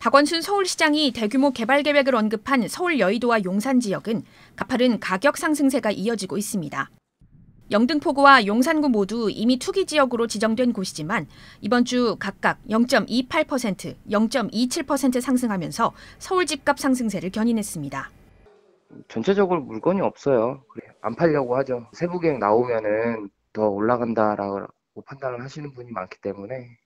박원순 서울시장이 대규모 개발 계획을 언급한 서울 여의도와 용산 지역은 가파른 가격 상승세가 이어지고 있습니다. 영등포구와 용산구 모두 이미 투기 지역으로 지정된 곳이지만 이번 주 각각 0.28%, 0.27% 상승하면서 서울 집값 상승세를 견인했습니다. 전체적으로 물건이 없어요. 안 팔려고 하죠. 세부 계획 나오면은 더 올라간다라고 판단을 하시는 분이 많기 때문에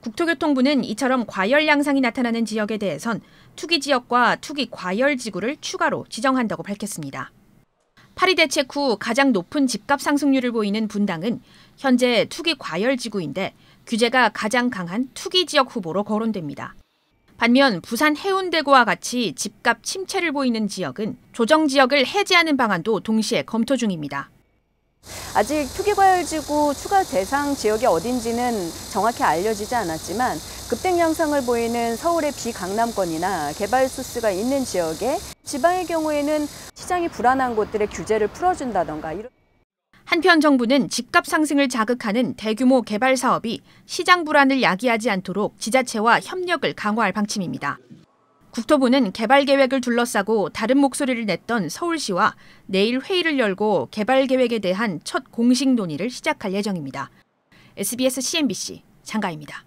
국토교통부는 이처럼 과열 양상이 나타나는 지역에 대해선 투기 지역과 투기 과열 지구를 추가로 지정한다고 밝혔습니다. 파리 대책 후 가장 높은 집값 상승률을 보이는 분당은 현재 투기 과열 지구인데 규제가 가장 강한 투기 지역 후보로 거론됩니다. 반면 부산 해운대구와 같이 집값 침체를 보이는 지역은 조정 지역을 해제하는 방안도 동시에 검토 중입니다. 아직 투기과열지구 추가 대상 지역이 어딘지는 정확히 알려지지 않았지만 급등 양상을 보이는 서울의 비강남권이나 개발 수스가 있는 지역에 지방의 경우에는 시장이 불안한 곳들의 규제를 풀어준다던가 이런 한편 정부는 집값 상승을 자극하는 대규모 개발 사업이 시장 불안을 야기하지 않도록 지자체와 협력을 강화할 방침입니다. 국토부는 개발 계획을 둘러싸고 다른 목소리를 냈던 서울시와 내일 회의를 열고 개발 계획에 대한 첫 공식 논의를 시작할 예정입니다. SBS CNBC 장가입니다.